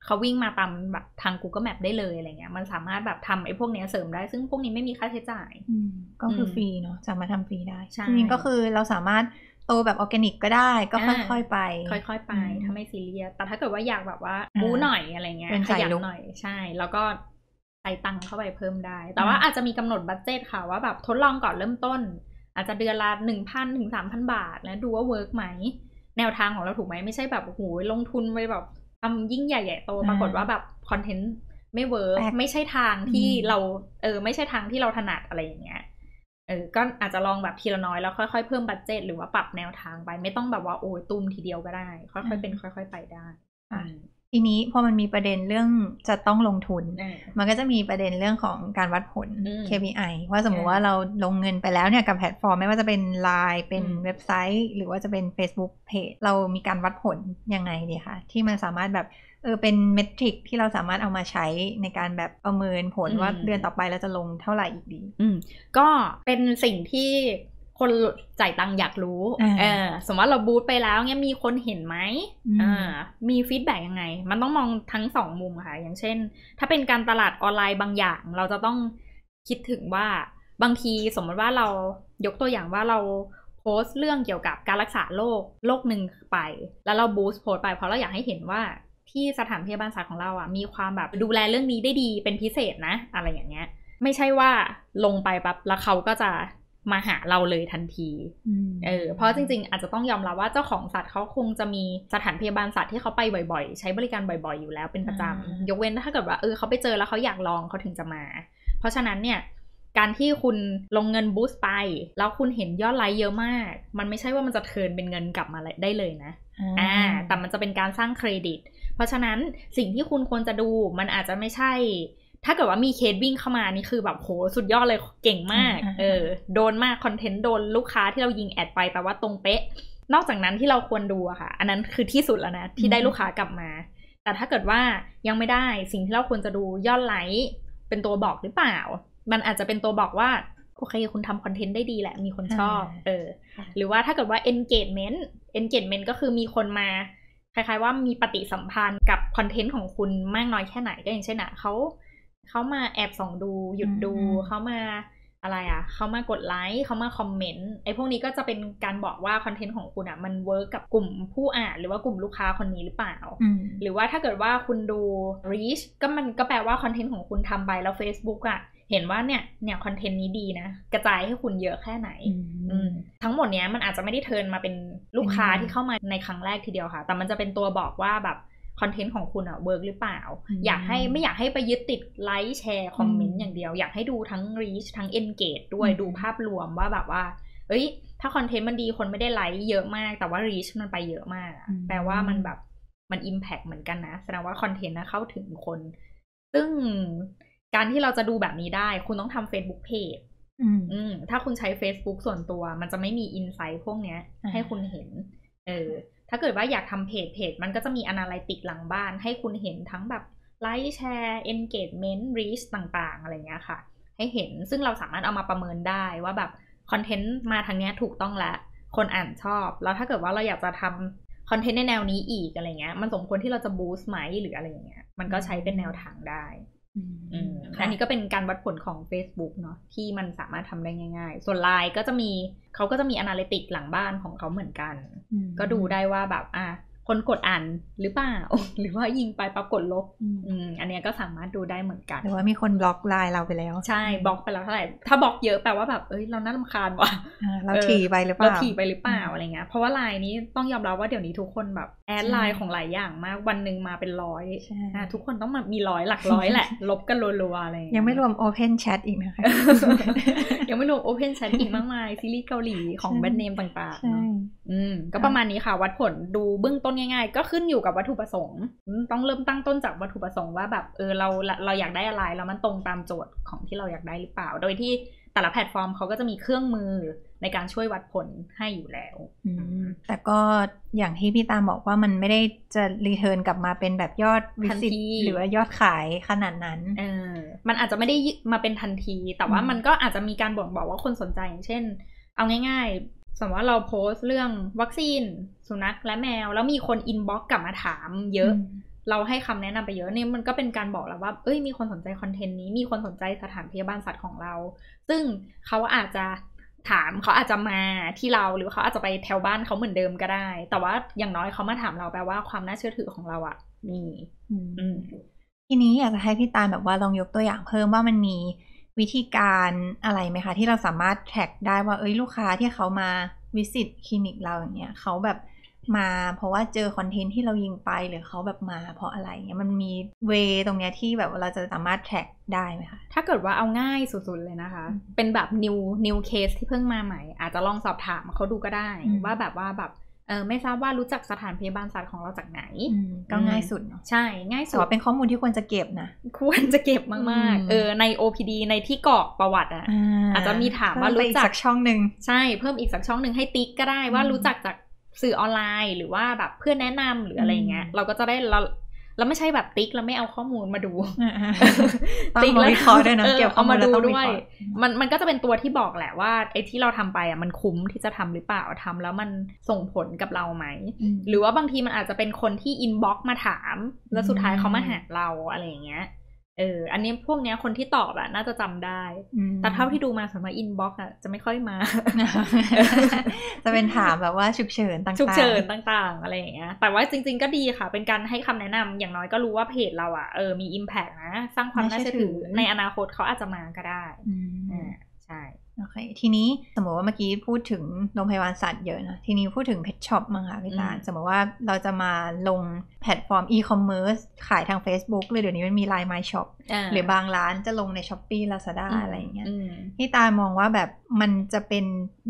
เขาวิ่งมาตามแบบทาง Google Map ได้เลยอะไรเงี้ย มันสามารถแบบทำไอ้พวกนี้เสริมได้ ซึ่งพวกนี้ไม่มีค่าใช้จ่าย ก็คือฟรีเนาะสามารถทำฟรีได้ ใช่ก็คือเราสามารถโตแบบออร์แกนิกก็ได้ ก็ค่อยๆ ไป ค่อยๆ ไป ถ้าไม่ซีเรียส แต่ถ้าเกิดว่าอยากแบบว่าบู๊หน่อยอะไรเงี้ยขยับหน่อย ใช่ แล้วก็ ใส่ตังค์เข้าไปเพิ่มได้ แต่ว่าอาจจะมีกำหนดบัตเจตค่ะว่าแบบทดลองก่อนเริ่มต้น อาจจะเดือนละหนึ่งพันถึงสามพันบาท แล้วดูว่าเวิร์กไหม แนวทางของเราถูกไหมไม่ใช่แบบโอ้โหลงทุนไปแบบทำยิ่งใหญ่ใหญ่โตปรากฏว่าแบบคอนเทนต์ไม่เวิร์กไม่ใช่ทางที่เรา เออไม่ใช่ทางที่เราถนัดอะไรอย่างเงี้ยเออก็อาจจะลองแบบทีละน้อยแล้วค่อยๆเพิ่มบัตเจตหรือว่าปรับแนวทางไป ไม่ต้องแบบว่าโอ้ยตุ้มทีเดียวก็ได้ ค่อยๆ เป็นค่อยๆ ไปได้ทีนี้พอมันมีประเด็นเรื่องจะต้องลงทุน มันก็จะมีประเด็นเรื่องของการวัดผล KPI ว่าสมมุติว่าเราลงเงินไปแล้วเนี่ยกับแพลตฟอร์มไม่ว่าจะเป็น Line เป็นเว็บไซต์ หรือว่าจะเป็น Facebook Page เรามีการวัดผลยังไงดีคะที่มันสามารถแบบเออเป็นเมทริกที่เราสามารถเอามาใช้ในการแบบประเมินผลว่าเดือนต่อไปเราจะลงเท่าไหร่อีกดีอืมก็เป็นสิ่งที่คนจ่ายตังค์อยากรู้เออสมมติว่าเราบูธไปแล้วเนี่ยมีคนเห็นไหมอ่ามีฟีดแบ็ยังไง มันต้องมองทั้งสองมุมค่ะ อย่างเช่น ถ้าเป็นการตลาดออนไลน์บางอย่าง เราจะต้องคิดถึงว่าบางทีสมมติว่าเรายกตัวอย่างว่าเราโพสต์เรื่องเกี่ยวกับการรักษาโรคโรคหนึ่งไป แล้วเราบูสต์โพสต์ไป เพราะเราอยากให้เห็นว่าที่สถานพยาบาลสัตว์ของเราอ่ะมีความแบบดูแลเรื่องนี้ได้ดีเป็นพิเศษนะ อะไรอย่างเงี้ย ไม่ใช่ว่าลงไปปั๊บแล้วเขาก็จะมาหาเราเลยทันทีเออ เพราะจริงๆ อาจจะต้องยอมรับว่าเจ้าของสัตว์เขาคงจะมีสถานพยาบาลสัตว์ที่เขาไปบ่อยๆ ใช้บริการบ่อยๆอยู่แล้วเป็นประจำยกเว้นถ้าเกิดว่า เออเขาไปเจอแล้วเขาอยากลองเขาถึงจะมา เพราะฉะนั้นเนี่ย การที่คุณลงเงินบูสต์ไป แล้วคุณเห็นยอดไลค์เยอะมาก มันไม่ใช่ว่ามันจะเทินเป็นเงินกลับมาได้เลยนะอ่า แต่มันจะเป็นการสร้างเครดิต เพราะฉะนั้นสิ่งที่คุณควรจะดูมันอาจจะไม่ใช่ถ้าเกิดว่ามีเคสวิ่งเข้ามานี่คือแบบโหสุดยอดเลยเก่งมาก เออ โดนมากคอนเทนต์โดนลูกค้าที่เรายิงแอดไปแปลว่าตรงเป๊ะ นอกจากนั้นที่เราควรดูอะค่ะ อันนั้นคือที่สุดแล้วนะที่ได้ลูกค้ากลับมา แต่ถ้าเกิดว่ายังไม่ได้สิ่งที่เราควรจะดูยอดไลค์เป็นตัวบอกหรือเปล่า มันอาจจะเป็นตัวบอกว่าโอเคคุณทำคอนเทนต์ได้ดีแหละมีคนชอบ เออ หรือว่าถ้าเกิดว่า engagement engagement ก็คือมีคนมา คล้าย ๆ ว่ามีปฏิสัมพันธ์กับคอนเทนต์ของคุณมากน้อยแค่ไหนก็อย่างเช่นอะเขาเขามาแอบส่องดู หยุดดูเขามาอะไรอ่ะเขามากดไลค์เขามาคอมเมนต์ไอ้พวกนี้ก็จะเป็นการบอกว่าคอนเทนต์ของคุณอ่ะ มันเวิร์กกับกลุ่มผู้อ่าน หรือว่ากลุ่มลูกค้าคนนี้หรือเปล่า หรือว่าถ้าเกิดว่าคุณดู reach ก็มันก็แปลว่าคอนเทนต์ของคุณทำไปแล้ว Facebook อ่ะเห็นว่าเนี่ยเนี่ยคอนเทนต์นี้ดีนะ กระจายให้คุณเยอะแค่ไหน ทั้งหมดเนี้ยมันอาจจะไม่ได้เทินมาเป็นลูกค้าที่เข้ามาในครั้งแรกทีเดียวค่ะ แต่มันจะเป็นตัวบอกว่าแบบคอนเทนต์ของคุณอะเวิร์กหรือเปล่า อยากให้ไม่อยากให้ไปยึดติดไลค์แชร์คอมเมนต์อย่างเดียวอยากให้ดูทั้งรีชทั้งเอนเกจด้วยดูภาพรวมว่าแบบว่าเอ้ยถ้าคอนเทนต์มันดีคนไม่ได้ไลค์เยอะมาก แต่ว่ารีชมันไปเยอะมากแปลว่ามันแบบมันอิมแพกเหมือนกันนะแสดงว่าคอนเทนต์นะเข้าถึงคน ซึ่งการที่เราจะดูแบบนี้ได้ คุณต้องทำ Facebook Page อืมถ้าคุณใช้ Facebook ส่วนตัว มันจะไม่มีอินไซต์พวกเนี้ย ให้คุณเห็น เออถ้าเกิดว่าอยากทำเพจเพจมันก็จะมีอนาลิติกหลังบ้าน ให้คุณเห็นทั้งแบบไลค์แชร์เอนเกจเมนต์รีชต่างๆ อะไรเงี้ยค่ะ ให้เห็นซึ่งเราสามารถเอามาประเมินได้ว่าแบบคอนเทนต์มาทางเนี้ยถูกต้องแล้วคนอ่านชอบแล้วถ้าเกิดว่าเราอยากจะทำคอนเทนต์ในแนวนี้อีกอะไรเงี้ยมันสมควรที่เราจะบูสต์ไหมหรืออะไรเงี้ยมันก็ใช้เป็นแนวทางได้อืมอันนี้ก็เป็นการวัดผลของ Facebook เนาะที่มันสามารถทำได้ง่ายๆ ส่วน Line ก็จะมีเขาก็จะมี a n a l y t i c หลังบ้านของเขาเหมือนกัน ก็ดูได้ว่าแบบอ่ะคนกดอ่าน หรือเปล่าหรือว่ายิงไปปั๊บกดลบอืมอันนี้ก็สามารถดูได้เหมือนกันหรือว่ามีคนบล็อกไลน์เราไปแล้ว ใช่บล็อกไปแล้วเท่าไหร่ ถ้าบล็อกเยอะแปลว่าแบบเอ้ยเราน่ารำคาญว่ะเราถี่ไปหรือเปล่าเราถี่ไปหรือเปล่าอะไรเงี้ยเพราะว่าไลน์นี้ต้องยอมรับว่าเดี๋ยวนี้ทุกคนแบบแอดไลน์ของหลายอย่างมากวันหนึ่งมาเป็นร้อยทุกคนต้องมามีร้อยหลักร้อยแหละ ลบกันรัวๆอะไรยังไม่รวมโอเพนแชทอีกนะคะยังไม่รวมโอเพนแชทอีกมากมายซีรีส์เกาหลีของแบรนด์เนมต่างๆอืมก็ประมาณนี้ค่ะ วัดผลดูเบื้องต้นง่ายๆ ก็ขึ้นอยู่กับวัตถุประสงค์ต้องเริ่มตั้งต้นจากวัตถุประสงค์ ว่าแบบเออเราเราอยากได้อะไรแล้วมันตรงตามโจทย์ของที่เราอยากได้หรือเปล่า โดยที่แต่ละแพลตฟอร์มเขาก็จะมีเครื่องมือในการช่วยวัดผลให้อยู่แล้วแต่ก็อย่างที่พี่ตามบอกว่ามันไม่ได้จะรีเทิร์นกลับมาเป็นแบบยอดวิสิตหรือว่ายอดขายขนาดนั้นเออมันอาจจะไม่ได้มาเป็นทันที แต่ว่ามันก็อาจจะมีการบ่งบอกว่าคนสนใจ อย่างเช่น เอาง่ายสมมติว่าเราโพสต์เรื่องวัคซีน สุนัข และแมว แล้วมีคนอินบ็อกกลับมาถามเยอะ เราให้คำแนะนำไปเยอะเนี่ยมันก็เป็นการบอกแล้วว่าเอ้ยมีคนสนใจคอนเทนต์นี้มีคนสนใจสถานพยาบาลสัตว์ของเรา ซึ่งเขาอาจจะถามเขาอาจจะมาที่เราหรือเขาอาจจะไปแถวบ้านเขาเหมือนเดิมก็ได้ แต่ว่าอย่างน้อยเขามาถามเราแปลว่าความน่าเชื่อถือของเราอะมีทีนี้อยากจะให้พี่ตาลแบบว่าลองยกตัวอย่างเพิ่มว่ามันมีวิธีการอะไรไหมคะที่เราสามารถแท็กได้ว่าเอ้ยลูกค้าที่เขามาวิสิตคลินิกเราอย่างเงี้ยเขาแบบมาเพราะว่าเจอคอนเทนต์ที่เรายิงไปหรือเขาแบบมาเพราะอะไรเงี้ยมันมีเวตรงเนี้ยที่แบบเราจะสามารถแท็กได้ไหมคะ ถ้าเกิดว่าเอาง่ายสุดๆเลยนะคะ เป็นแบบ new new case ที่เพิ่งมาใหม่ อาจจะลองสอบถามเขาดูก็ได้ ว่าแบบว่าแบบเออไม่ทราบว่ารู้จักสถานพยาบาลสัตว์ของเราจากไหนก็ง่ายสุดใช่ ง่ายสุดเป็นข้อมูลที่ควรจะเก็บนะควรจะเก็บมากๆเออใน OPD ในที่เกาะประวัติอ่ะอาจจะมีถามว่ารู้จักช่องหนึ่งใช่เพิ่มอีกสักช่องหนึ่งให้ติ๊กก็ได้ ว่ารู้จักจากสื่อออนไลน์ หรือว่าแบบเพื่อนแนะนำหรืออะไรเงี้ยเราก็จะได้เราแล้วไม่ใช่แบบติ๊กแล้วไม่เอาข้อมูลมาดูติ๊กแล้วคอด้วยนะเกี่ยวข้อมูลมาดูด้วยมันมันก็จะเป็นตัวที่บอกแหละว่า ไอ้ที่เราทำไปอ่ะมันคุ้มที่จะทำหรือเปล่าทำแล้วมันส่งผลกับเราไหมหรือว่าบางทีมันอาจจะเป็นคนที่อินบ็อกมาถามแล้วสุดท้ายเขามาหาเราอะไรอย่างเงี้ยเออ อันนี้พวกเนี้ยคนที่ตอบอะน่าจะจำได้ แต่เท่าที่ดูมาสำหรับอินบ็อกซ์อะจะไม่ค่อยมา จะเป็นถามแบบว่าฉุกเฉินต่างๆ ฉุกเฉินต่างๆ อะไรอย่างเงี้ย แต่ว่าจริงๆก็ดีค่ะ เป็นการให้คำแนะนำอย่างน้อยก็รู้ว่าเพจเราอะเออ มีอิมแพกนะ สร้างความน่าเชื่อถือในอนาคตเขาอาจจะมาก็ได้อ่าใช่โอเค ทีนี้สมมติว่าเมื่อกี้พูดถึงโรงพยาบาลสัตว์เยอะนะทีนี้พูดถึงเพจช็อปมั้งคะพี่ตาสมมติว่าเราจะมาลงแพลตฟอร์มอีคอมเมิร์ซขายทาง Facebook เลยเดี๋ยวนี้มันมีไลน์ายช็อปหรือบางร้านจะลงในช้อปปี้ลาซาด้าอะไรอย่างเงี้ยพี่ตามองว่าแบบมันจะเป็น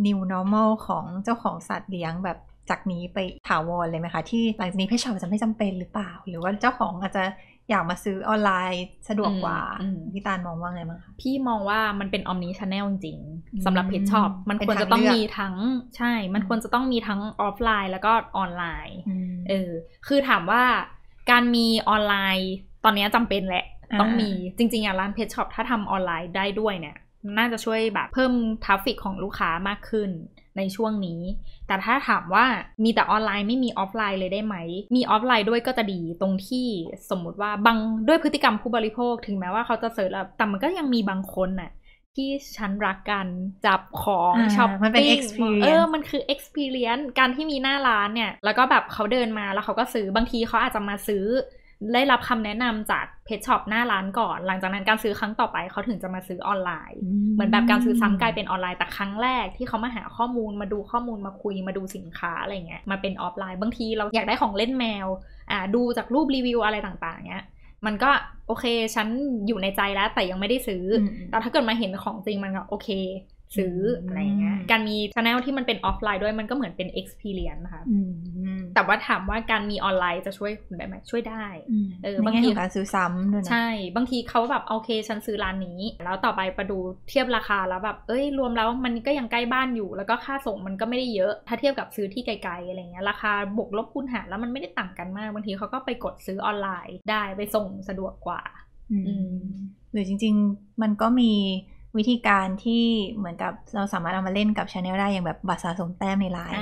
new normal ของเจ้าของสัตว์เลี้ยงแบบจากนี้ไปถาวรเลยไหมคะ ที่หลังจากนี้เพจช็อปจะไม่จำเป็นหรือเปล่า หรือว่าเจ้าของอาจจะอยากมาซื้อออนไลน์สะดวกกว่า พี่ตาลมองว่าไงบ้างคะพี่มองว่ามันเป็นออมนิชแนลจริงสสำหรับเพจช็อปมันควรจะต้องมีทั้งใช่ มันควรจะต้องมีทั้งออฟไลน์ แล้วก็ออนไลน์เออคือถามว่าการมีออนไลน์ตอนนี้จำเป็นแหละ ต้องมีจริง ๆอย่างร้านเพจช็อปถ้าทำออนไลน์ได้ด้วยเนี่ยน่าจะช่วยแบบเพิ่มทราฟฟิกของลูกค้ามากขึ้นในช่วงนี้ แต่ถ้าถามว่ามีแต่ออนไลน์ไม่มีออฟไลน์เลยได้ไหม มีออฟไลน์ด้วยก็จะดีตรงที่สมมุติว่าบางด้วยพฤติกรรมผู้บริโภคถึงแม้ว่าเขาจะเสิร์ชแต่มันก็ยังมีบางคนน่ะที่ฉันรักกันจับของช็อปปิ้งเออ มันคือ experience การที่มีหน้าร้านเนี่ยแล้วก็แบบเขาเดินมาแล้วเขาก็ซื้อ บางทีเขาอาจจะมาซื้อได้รับคำแนะนำจากเพจช็อปหน้าร้านก่อน หลังจากนั้นการซื้อครั้งต่อไปเขาถึงจะมาซื้อออนไลน์ เหมือนแบบการซื้อซ้ำกลายเป็นออนไลน์แต่ครั้งแรกที่เขามาหาข้อมูลมาดูข้อมูลมาคุยมาดูสินค้าอะไรเงี้ย มาเป็นออฟไลน์ บางทีเราอยากได้ของเล่นแมว อ่าดูจากรูปรีวิวอะไรต่างๆเงี้ย มันก็โอเค ฉันอยู่ในใจแล้วแต่ยังไม่ได้ซื้อ แต่ถ้าเกิดมาเห็นของจริงมันก็โอเคซื้อ อะไรเงี้ยการมีช anel ที่มันเป็นออฟไลน์ด้วย มันก็เหมือนเป็น experience นะคะแต่ว่าถามว่าการมีออนไลน์จะช่วยคุณได้ไหมช่วยได้ เออบางทีการซื้อซ้ำด้วยนะ ใช่ บางทีเขาแบบ โอเค ฉันซื้อร้านนี้ แล้วต่อไปประดูเทียบราคา แล้วแบบ เอ้ยรวมแล้วมันก็ยังใกล้บ้านอยู่ แล้วก็ค่าส่งมันก็ไม่ได้เยอะ ถ้าเทียบกับซื้อที่ไกลๆอะไรเงี้ยราคาบวกลบคูณหารแล้วมันไม่ได้ต่างกันมาก บางทีเขาก็ไปกดซื้อออนไลน์ได้ไปส่งสะดวกกว่าหรือจริง ๆ มันก็มีวิธีการที่เหมือนกับเราสามารถเอามาเล่นกับชาแนลได้อย่างแบบบัตรสะสมแต้มในไลน์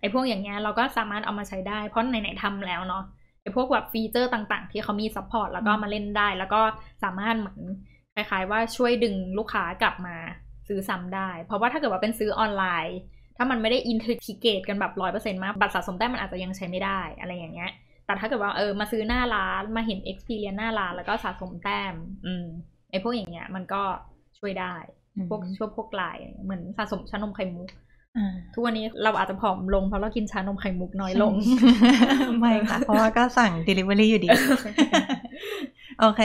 ไอพวกอย่างเงี้ยเราก็สามารถเอามาใช้ได้เพราะไหนๆทำแล้วเนาะไอพวกแบบฟีเจอร์ต่างๆ ที่เขามีซัพพอร์ตแล้วก็มาเล่นได้แล้วก็สามารถเหมือนคล้ายๆ ว่าช่วยดึงลูกค้ากลับมาซื้อซ้ำได้ เพราะว่าถ้าเกิดว่าเป็นซื้อออนไลน์ ถ้ามันไม่ได้อินทิเกตกันแบบร้อยเปอร์เซ็นต์มากบัตรสะสมแต้มมันอาจจะยังใช้ไม่ได้ อะไรอย่างเงี้ยแต่ถ้าเกิดว่าเออมาซื้อหน้าร้านมาเห็น experience หน้าร้านแล้วก็สะสมแต้มอืมไอพวกอย่างเงี้ยมันก็ช่วยได้ พวกช่วยพวกลายเหมือนสะสมชานมไข่มุกทุกวันนี้เราอาจจะผอมลงเพราะเรากินชานมไข่มุกน้อยลง ไม่ค่ะเพราะว่าก็สั่ง Delivery อยู่ดี โอเค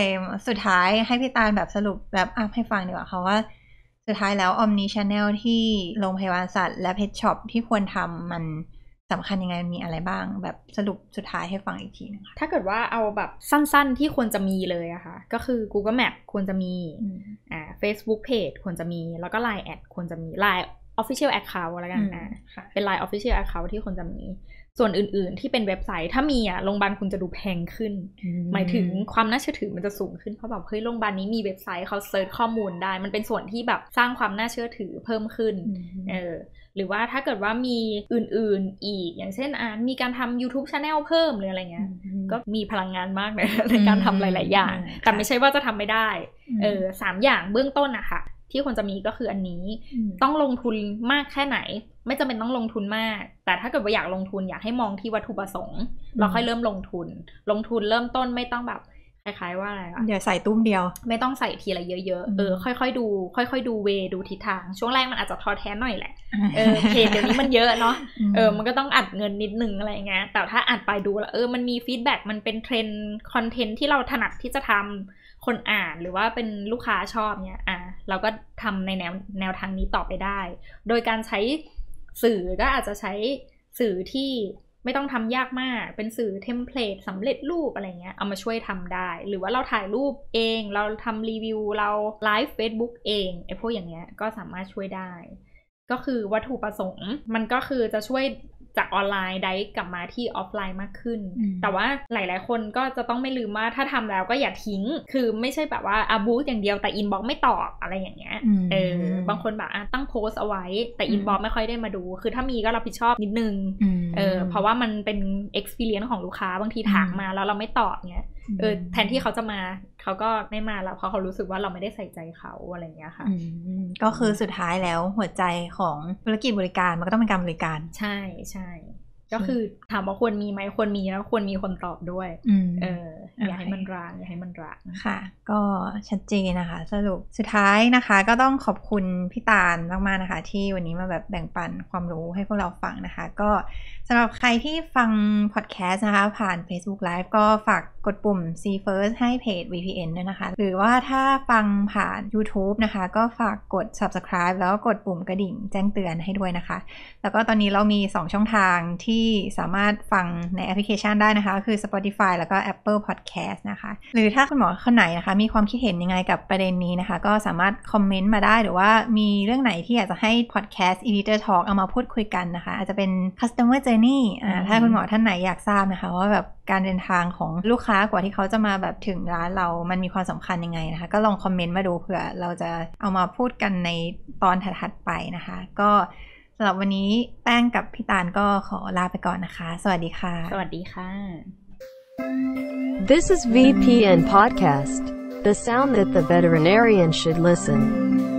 สุดท้ายให้พี่ตาลแบบสรุปแบบอัพให้ฟังดีกว่าเขาว่าสุดท้ายแล้วออมน c ช a n n ที่โรงพยาบาลสัตว์และเพจช็อปที่ควรทำมันสำคัญยังไงมีอะไรบ้าง แบบสรุปสุดท้ายให้ฟังอีกทีนึงถ้าเกิดว่าเอาแบบสั้นๆที่ควรจะมีเลยอะคะ่ะก็คือ Google Map ควรจะมีอ่า Facebook Page ควรจะมี แล้วก็ Line แอดควรจะมี Line Official Account แล้วกันนะเป็น Line Official Account ที่ควรจะมีส่วนอื่นๆที่เป็นเว็บไซต์ถ้ามีอ่ะโรงพยาบาลคุณจะดูแพงขึ้น หมายถึงความน่าเชื่อถือมันจะสูงขึ้น เพราะแบบเฮ้ยโรงพยาบาลนี้มีเว็บไซต์เขาเซิร์ชข้อมูลได้ มันเป็นส่วนที่แบบสร้างความน่าเชื่อถือเพิ่มขึ้นเออหรือว่าถ้าเกิดว่ามีอื่นๆอีกอย่างเช่นอ่านมีการทำ YouTube Channel เพิ่มหรืออะไรเงี้ยก็มีพลังงานมากในในการทำหลาย ๆ อย่างแต่ไม่ใช่ว่าจะทำไม่ได้เออสามอย่างเบื้องต้นอะค่ะที่ควรจะมีก็คืออันนี้ ต้องลงทุนมากแค่ไหน ไม่จำเป็นต้องลงทุนมาก แต่ถ้าเกิดว่าอยากลงทุนอยากให้มองที่วัตถุประสงค์ เราค่อยเริ่มลงทุน ลงทุนเริ่มต้นไม่ต้องแบบคล้ายๆว่าอะไรอะอย่าใส่ตุ้มเดียว ไม่ต้องใส่ทีละเยอะๆเออค่อยๆดูค่อย ๆดูเวดูทิศทาง ช่วงแรกมันอาจจะท้อแท้หน่อยแหละเออเคเดี๋ยวนี้มันเยอะเนาะเออมันก็ต้องอัดเงินนิดนึงอะไรเงี้ยแต่ถ้าอัดไปดูแล้วเออมันมีฟีดแบ็กมันเป็นเทรนด์คอนเทนต์ที่เราถนัดที่จะทำคนอ่านหรือว่าเป็นลูกค้าชอบเนี่ยอ่ะเราก็ทำในแนวแนวทางนี้ต่อไปได้ โดยการใช้สื่อก็อาจจะใช้สื่อที่ไม่ต้องทำยากมาก เป็นสื่อเทมเพลตสำเร็จรูปอะไรเงี้ย เอามาช่วยทำได้ หรือว่าเราถ่ายรูปเองเราทำรีวิวเราไลฟ์ Facebook เองไอพวกอย่างเงี้ยก็สามารถช่วยได้ ก็คือวัตถุประสงค์มันก็คือจะช่วยจากออนไลน์ได้กลับมาที่ออฟไลน์มากขึ้น แต่ว่าหลายๆคนก็จะต้องไม่ลืมว่าถ้าทำแล้วก็อย่าทิ้ง คือไม่ใช่แบบว่าอาบูธอย่างเดียวแต่อินบ็อกไม่ตอบอะไรอย่างเงี้ยเออบางคนแบบตั้งโพสเอาไว้แต่อินบ็อกไม่ค่อยได้มาดู คือถ้ามีก็รับผิดชอบนิดนึงเออเพราะว่ามันเป็น experience ของลูกค้าบางทีถามมาแล้วเราไม่ตอบเงี้ยเออแทนที่เขาจะมาเขาก็ไม่มาแล้วเพราะเขารู้สึกว่าเราไม่ได้ใส่ใจเขาอะไรเงี้ยค่ะก็คือสุดท้ายแล้วหัวใจของธุรกิจบริการมันก็ต้องเป็นการบริการ ใช่ใช่ก็คือถามว่าควรมีไหมควรมีแล้วควรมีคนตอบด้วยเอออย่าให้มันร้างอย่าให้มันรางค่ะก็ชัดเจนนะคะ สรุปสุดท้ายนะคะ ก็ต้องขอบคุณพี่ตาลมากๆนะคะ ที่วันนี้มาแบบแบ่งปันความรู้ให้พวกเราฟังนะคะก็สำหรับใครที่ฟังพอดแคสต์นะคะ ผ่าน Facebook Live ก็ฝากกดปุ่ม C First ให้เพจ VPN ด้วยนะคะ หรือว่าถ้าฟังผ่าน YouTube นะคะ ก็ฝากกด Subscribe แล้วกดปุ่มกระดิ่งแจ้งเตือนให้ด้วยนะคะ แล้วก็ตอนนี้เรามี 2 ช่องทางที่สามารถฟังในแอปพลิเคชันได้นะคะ คือ Spotify แล้วก็ Apple Podcast นะคะ หรือถ้าคุณหมอคนไหนนะคะ มีความคิดเห็นยังไงกับประเด็นนี้นะคะ ก็สามารถคอมเมนต์มาได้หรือว่ามีเรื่องไหนที่อยากจะให้ Podcast Editor Talk เอามาพูดคุยกันนะคะ อาจจะเป็น Customer Journey j o u อ่าถ้าคุณหมอท่านไหนอยากทราบนะคะว่าแบบการเดินทางของลูกค้ากว่าที่เขาจะมาแบบถึงร้านเรามันมีความสำคัญยังไงนะคะ ก็ลองคอมเมนต์มาดูเผื่อเราจะเอามาพูดกันในตอนถัดๆไปนะคะ ก็สำหรับวันนี้แป้งกับพี่ตาลก็ขอลาไปก่อนนะคะ สวัสดีค่ะ สวัสดีค่ะ This is VPN Podcast the sound that the veterinarian should listen